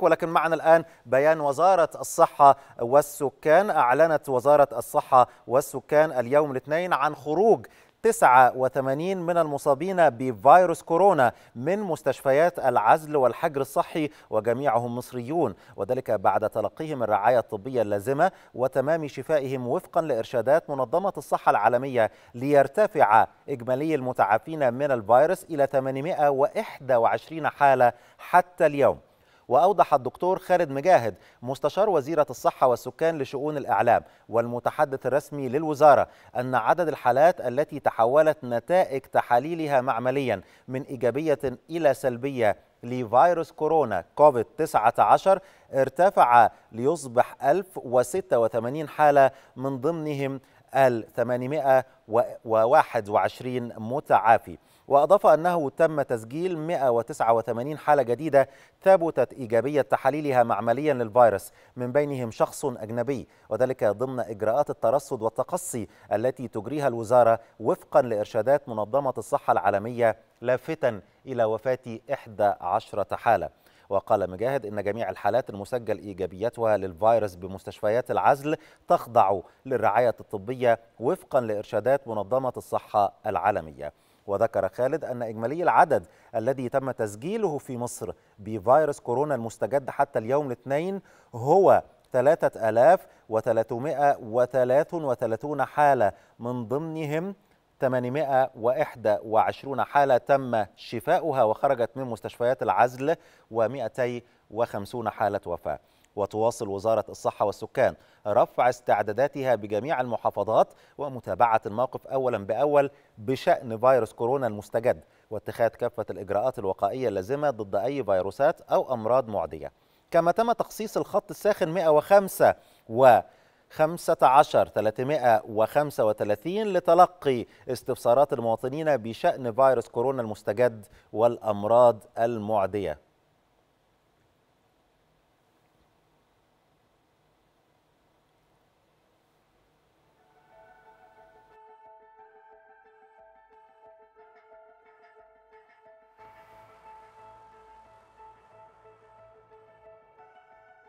ولكن معنا الآن بيان وزارة الصحة والسكان أعلنت وزارة الصحة والسكان اليوم الاثنين عن خروج 89 من المصابين بفيروس كورونا من مستشفيات العزل والحجر الصحي وجميعهم مصريون وذلك بعد تلقيهم الرعاية الطبية اللازمة وتمام شفائهم وفقا لإرشادات منظمة الصحة العالمية ليرتفع إجمالي المتعافين من الفيروس إلى 821 حالة حتى اليوم وأوضح الدكتور خالد مجاهد مستشار وزيرة الصحة والسكان لشؤون الإعلام والمتحدث الرسمي للوزارة أن عدد الحالات التي تحولت نتائج تحاليلها معمليا من إيجابية إلى سلبية لفيروس كورونا كوفيد 19 ارتفع ليصبح 1086 حالة من ضمنهم ال 821 متعافي وأضاف أنه تم تسجيل 189 حالة جديدة ثبتت إيجابية تحليلها معمليا للفيروس من بينهم شخص أجنبي وذلك ضمن إجراءات الترصد والتقصي التي تجريها الوزارة وفقا لإرشادات منظمة الصحة العالمية لافتا إلى وفاة 11 حالة وقال مجاهد إن جميع الحالات المسجل إيجابيتها للفيروس بمستشفيات العزل تخضع للرعاية الطبية وفقا لإرشادات منظمة الصحة العالمية وذكر خالد أن إجمالي العدد الذي تم تسجيله في مصر بفيروس كورونا المستجد حتى اليوم الاثنين هو 3333 حالة من ضمنهم 821 حالة تم شفاؤها وخرجت من مستشفيات العزل و250 حالة وفاة وتواصل وزارة الصحة والسكان رفع استعداداتها بجميع المحافظات ومتابعة الموقف أولا بأول بشأن فيروس كورونا المستجد واتخاذ كافة الإجراءات الوقائية اللازمة ضد أي فيروسات أو أمراض معدية كما تم تخصيص الخط الساخن 105 و 15 335 لتلقي استفسارات المواطنين بشأن فيروس كورونا المستجد والأمراض المعدية